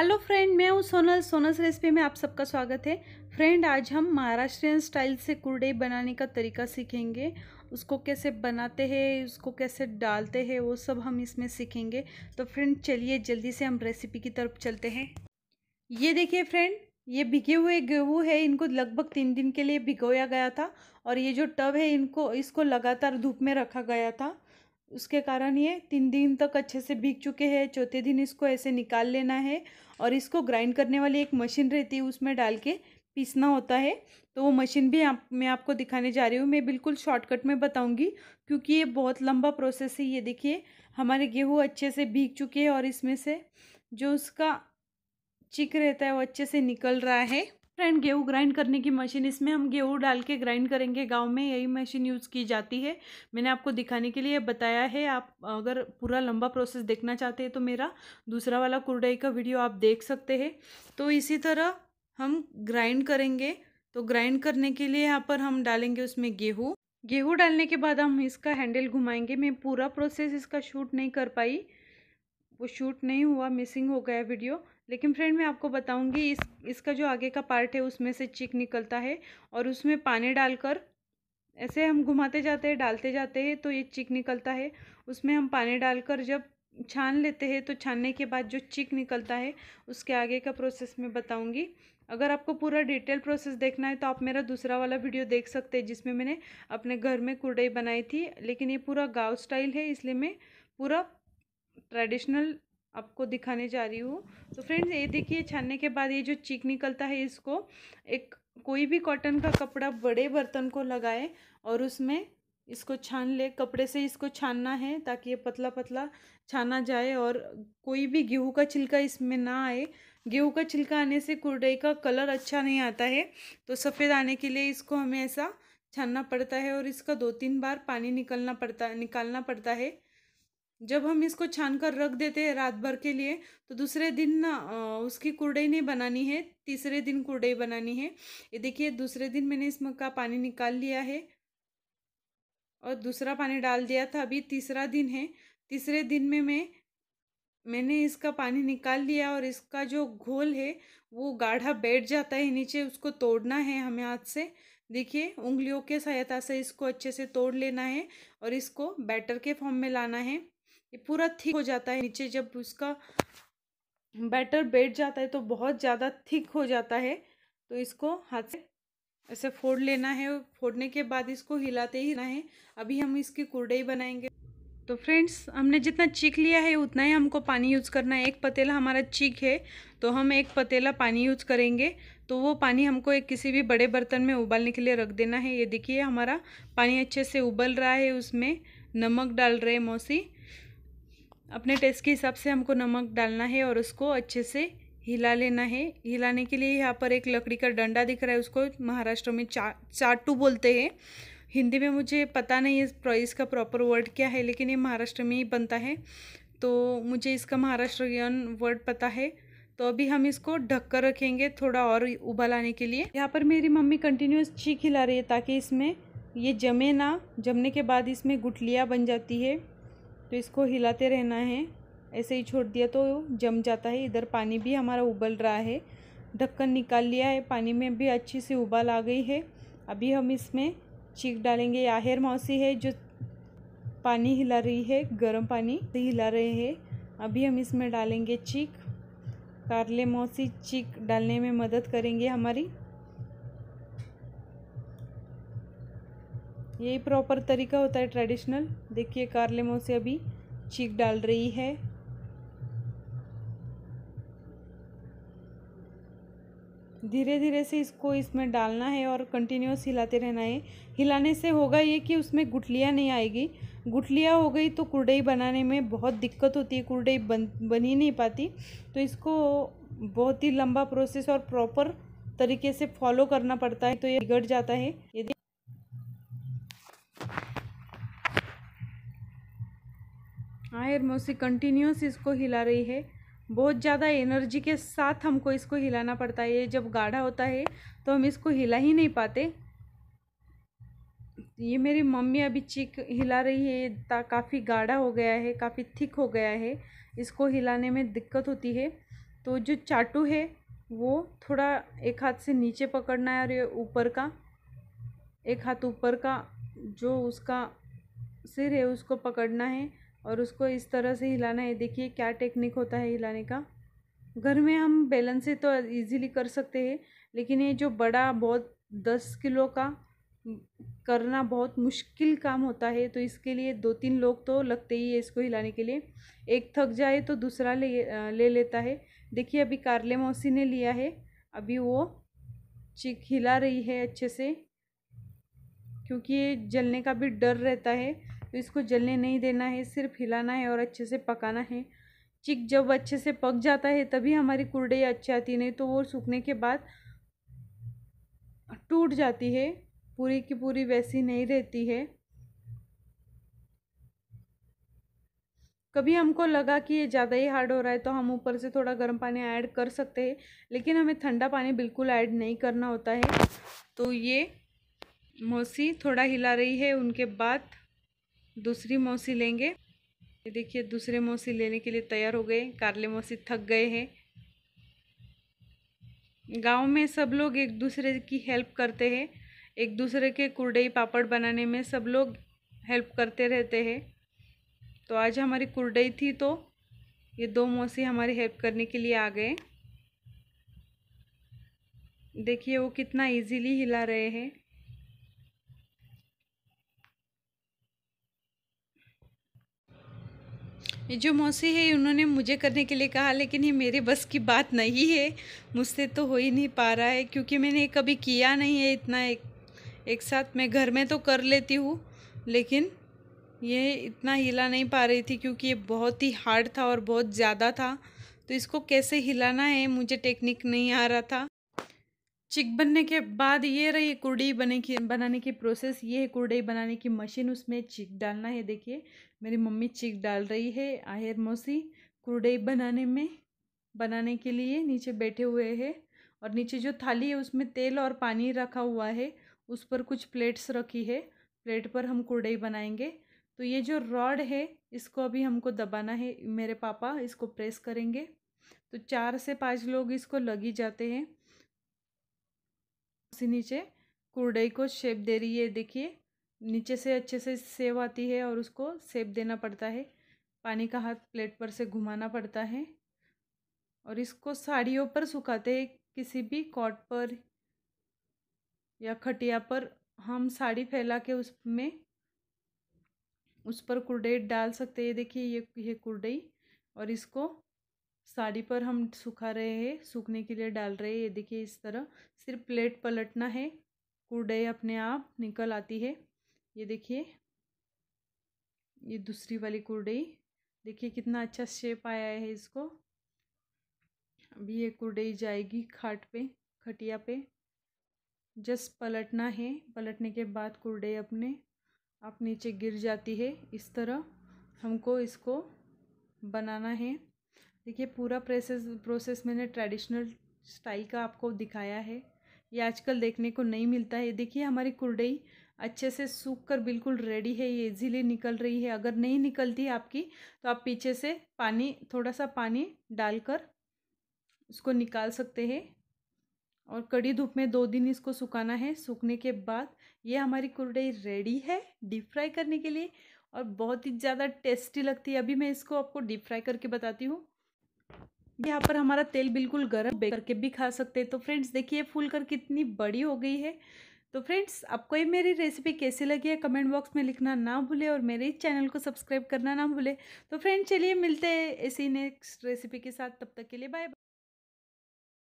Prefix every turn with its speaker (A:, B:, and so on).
A: hello friend मैं हूँ Sonal Sonal recipe में आप सबका स्वागत है फ्रेंड आज हम महाराष्ट्रियन स्टाइल से कुरडई बनाने का तरीका सीखेंगे उसको कैसे बनाते हैं उसको कैसे डालते हैं वो सब हम इसमें सीखेंगे तो फ्रेंड चलिए जल्दी से हम रेसिपी की तरफ चलते हैं ये देखिए फ्रेंड ये भिगे हुए गेहूँ है इनको लगभग तीन दिन के लिए भिगोया गया था और ये जो टब है इनको इसको लगातार धूप में रखा गया था उसके कारण ये तीन दिन तक अच्छे से भीग चुके हैं चौथे दिन इसको ऐसे निकाल लेना है और इसको ग्राइंड करने वाली एक मशीन रहती है उसमें डाल के पीसना होता है तो वो मशीन भी आप मैं आपको दिखाने जा रही हूँ मैं बिल्कुल शॉर्टकट में बताऊँगी क्योंकि ये बहुत लंबा प्रोसेस है ये देखिए हमारे गेहूँ अच्छे से भीग चुके हैं और इसमें से जो उसका चिक रहता है वो अच्छे से निकल रहा है फ्रेंड गेहूँ ग्राइंड करने की मशीन इसमें हम गेहूँ डाल के ग्राइंड करेंगे गांव में यही मशीन यूज़ की जाती है मैंने आपको दिखाने के लिए बताया है आप अगर पूरा लंबा प्रोसेस देखना चाहते हैं तो मेरा दूसरा वाला कुरडई का वीडियो आप देख सकते हैं तो इसी तरह हम ग्राइंड करेंगे तो ग्राइंड करने के लिए यहाँ पर हम डालेंगे उसमें गेहूँ गेहूँ डालने के बाद हम इसका हैंडल घुमाएंगे मैं पूरा प्रोसेस इसका शूट नहीं कर पाई वो शूट नहीं हुआ मिसिंग हो गया वीडियो लेकिन फ्रेंड मैं आपको बताऊंगी इस इसका जो आगे का पार्ट है उसमें से चिक निकलता है और उसमें पानी डालकर ऐसे हम घुमाते जाते हैं डालते जाते हैं तो ये चिक निकलता है उसमें हम पानी डालकर जब छान लेते हैं तो छानने के बाद जो चिक निकलता है उसके आगे का प्रोसेस मैं बताऊँगी अगर आपको पूरा डिटेल प्रोसेस देखना है तो आप मेरा दूसरा वाला वीडियो देख सकते हैं जिसमें मैंने अपने घर में कुड़ई बनाई थी लेकिन ये पूरा गाँव स्टाइल है इसलिए मैं पूरा ट्रेडिशनल आपको दिखाने जा रही हूँ तो फ्रेंड्स ये देखिए छानने के बाद ये जो चीक निकलता है इसको एक कोई भी कॉटन का कपड़ा बड़े बर्तन को लगाए और उसमें इसको छान ले कपड़े से इसको छानना है ताकि ये पतला पतला छाना जाए और कोई भी गेहूँ का छिलका इसमें ना आए गेहूँ का छिलका आने से कुरडई का कलर अच्छा नहीं आता है तो सफ़ेद आने के लिए इसको हमें ऐसा छानना पड़ता है और इसका दो तीन बार पानी निकलना पड़ता निकालना पड़ता है जब हम इसको छान कर रख देते हैं रात भर के लिए तो दूसरे दिन ना उसकी कुरडई नहीं बनानी है तीसरे दिन कुरडई बनानी है ये देखिए दूसरे दिन मैंने इसमें का पानी निकाल लिया है और दूसरा पानी डाल दिया था अभी तीसरा दिन है तीसरे दिन में मैं मैंने इसका पानी निकाल लिया और इसका जो घोल है वो गाढ़ा बैठ जाता है नीचे उसको तोड़ना है हमें हाथ से देखिए उंगलियों के सहायता से इसको अच्छे से तोड़ लेना है और इसको बैटर के फॉर्म में लाना है ये पूरा थिक हो जाता है नीचे जब उसका बैटर बैठ जाता है तो बहुत ज़्यादा थिक हो जाता है तो इसको हाथ से ऐसे फोड़ लेना है फोड़ने के बाद इसको हिलाते ही रहना है अभी हम इसकी कुरडई बनाएंगे तो फ्रेंड्स हमने जितना चीक लिया है उतना ही हमको पानी यूज़ करना है एक पतीला हमारा चीक है तो हम एक पतीला पानी यूज़ करेंगे तो वो पानी हमको एक किसी भी बड़े बर्तन में उबालने के लिए रख देना है ये देखिए हमारा पानी अच्छे से उबल रहा है उसमें नमक डाल रहे मौसी अपने टेस्ट के हिसाब से हमको नमक डालना है और उसको अच्छे से हिला लेना है हिलाने के लिए यहाँ पर एक लकड़ी का डंडा दिख रहा है उसको महाराष्ट्र में चा चाटू बोलते हैं हिंदी में मुझे पता नहीं है इसका प्रॉपर वर्ड क्या है लेकिन ये महाराष्ट्र में ही बनता है तो मुझे इसका महाराष्ट्रियन वर्ड पता है तो अभी हम इसको ढक कर रखेंगे थोड़ा और उबाल आने के लिए यहाँ पर मेरी मम्मी कंटिन्यूस छीक हिला रही है ताकि इसमें ये जमे ना जमने के बाद इसमें गुटलियाँ बन जाती है तो इसको हिलाते रहना है ऐसे ही छोड़ दिया तो जम जाता है इधर पानी भी हमारा उबल रहा है ढक्कन निकाल लिया है पानी में भी अच्छी सी उबाल आ गई है अभी हम इसमें चीक डालेंगे आहिर मौसी है जो पानी हिला रही है गर्म पानी हिला रहे हैं अभी हम इसमें डालेंगे चीक कारले मौसी चीक डालने में मदद करेंगे हमारी यही प्रॉपर तरीका होता है ट्रेडिशनल देखिए कारलेमो से अभी चीक डाल रही है धीरे धीरे से इसको इसमें डालना है और कंटिन्यूस हिलाते रहना है हिलाने से होगा ये कि उसमें गुठलियाँ नहीं आएगी गुठलियाँ हो गई तो कुरडई बनाने में बहुत दिक्कत होती है कुरडई बन बन ही नहीं पाती तो इसको बहुत ही लंबा प्रोसेस और प्रॉपर तरीके से फॉलो करना पड़ता है तो ये बिगड़ जाता है यदि आयर मौसी कंटिन्यूस इसको हिला रही है बहुत ज़्यादा एनर्जी के साथ हमको इसको हिलाना पड़ता है ये जब गाढ़ा होता है तो हम इसको हिला ही नहीं पाते ये मेरी मम्मी अभी चिक हिला रही है ये काफ़ी गाढ़ा हो गया है काफ़ी थिक हो गया है इसको हिलाने में दिक्कत होती है तो जो चाटू है वो थोड़ा एक हाथ से नीचे पकड़ना है और ये ऊपर का एक हाथ ऊपर का जो उसका सिर है उसको पकड़ना है और उसको इस तरह से हिलाना है देखिए क्या टेक्निक होता है हिलाने का घर में हम बैलेंस से तो इजीली कर सकते हैं लेकिन ये जो बड़ा बहुत दस किलो का करना बहुत मुश्किल काम होता है तो इसके लिए दो तीन लोग तो लगते ही है इसको हिलाने के लिए एक थक जाए तो दूसरा ले ले लेता है देखिए अभी कारले मौसी ने लिया है अभी वो चिक हिला रही है अच्छे से क्योंकि ये जलने का भी डर रहता है तो इसको जलने नहीं देना है सिर्फ हिलाना है और अच्छे से पकाना है चिक जब अच्छे से पक जाता है तभी हमारी कुरडई अच्छी आती नहीं तो वो सूखने के बाद टूट जाती है पूरी की पूरी वैसी नहीं रहती है कभी हमको लगा कि ये ज़्यादा ही हार्ड हो रहा है तो हम ऊपर से थोड़ा गर्म पानी ऐड कर सकते हैं लेकिन हमें ठंडा पानी बिल्कुल ऐड नहीं करना होता है तो ये मौसी थोड़ा हिला रही है उनके बाद दूसरी मौसी लेंगे ये देखिए दूसरे मौसी लेने के लिए तैयार हो गए कारले मौसी थक गए हैं गांव में सब लोग एक दूसरे की हेल्प करते हैं एक दूसरे के कुरडई पापड़ बनाने में सब लोग हेल्प करते रहते हैं तो आज हमारी कुरडई थी तो ये दो मौसी हमारी हेल्प करने के लिए आ गए देखिए वो कितना इजीली हिला रहे हैं ये जो मौसी है उन्होंने मुझे करने के लिए कहा लेकिन ये मेरे बस की बात नहीं है मुझसे तो हो ही नहीं पा रहा है क्योंकि मैंने कभी किया नहीं है इतना एक एक साथ मैं घर में तो कर लेती हूँ लेकिन ये इतना हिला नहीं पा रही थी क्योंकि ये बहुत ही हार्ड था और बहुत ज़्यादा था तो इसको कैसे हिलाना है मुझे टेक्निक नहीं आ रहा था चिक बनने के बाद ये रही कुर्डी बने की बनाने की प्रोसेस ये है कुर्डी बनाने की मशीन उसमें चिक डालना है देखिए मेरी मम्मी चीक डाल रही है आहिर मौसी कुरडई बनाने में बनाने के लिए नीचे बैठे हुए हैं और नीचे जो थाली है उसमें तेल और पानी रखा हुआ है उस पर कुछ प्लेट्स रखी है प्लेट पर हम कुरडई बनाएंगे तो ये जो रॉड है इसको अभी हमको दबाना है मेरे पापा इसको प्रेस करेंगे तो चार से पाँच लोग इसको लगी जाते हैं उसी नीचे कुरडई को शेप दे रही है देखिए नीचे से अच्छे से सेव आती है और उसको सेब देना पड़ता है पानी का हाथ प्लेट पर से घुमाना पड़ता है और इसको साड़ियों पर सुखाते हैं किसी भी कॉट पर या खटिया पर हम साड़ी फैला के उसमें उस पर कुर्डई डाल सकते हैं देखिए ये ये कुर्डई और इसको साड़ी पर हम सुखा रहे हैं सूखने के लिए डाल रहे हैं ये देखिए इस तरह सिर्फ प्लेट पलटना है कुर्डई अपने आप निकल आती है ये देखिए ये दूसरी वाली कुर्डई देखिए कितना अच्छा शेप आया है इसको अभी ये कुर्डई जाएगी खाट पे खटिया पे जस्ट पलटना है पलटने के बाद कुर्डई अपने आप नीचे गिर जाती है इस तरह हमको इसको बनाना है देखिए पूरा प्रोसेस प्रोसेस मैंने ट्रेडिशनल स्टाइल का आपको दिखाया है ये आजकल देखने को नहीं मिलता है देखिए हमारी कुर्डई अच्छे से सूख कर बिल्कुल रेडी है ये इजीली निकल रही है अगर नहीं निकलती है आपकी तो आप पीछे से पानी थोड़ा सा पानी डालकर उसको निकाल सकते हैं और कड़ी धूप में दो दिन इसको सुखाना है सूखने के बाद ये हमारी कुरडई रेडी है डीप फ्राई करने के लिए और बहुत ही ज़्यादा टेस्टी लगती है अभी मैं इसको आपको डीप फ्राई करके बताती हूँ यहाँ पर हमारा तेल बिल्कुल गर्म करके भी खा सकते हैं तो फ्रेंड्स देखिए फूल कर कितनी बड़ी हो गई है तो फ्रेंड्स आपको ये मेरी रेसिपी कैसी लगी है कमेंट बॉक्स में लिखना ना भूले और मेरे चैनल को सब्सक्राइब करना ना भूले तो फ्रेंड्स चलिए मिलते हैं ऐसी नेक्स्ट रेसिपी के साथ तब तक के लिए बाय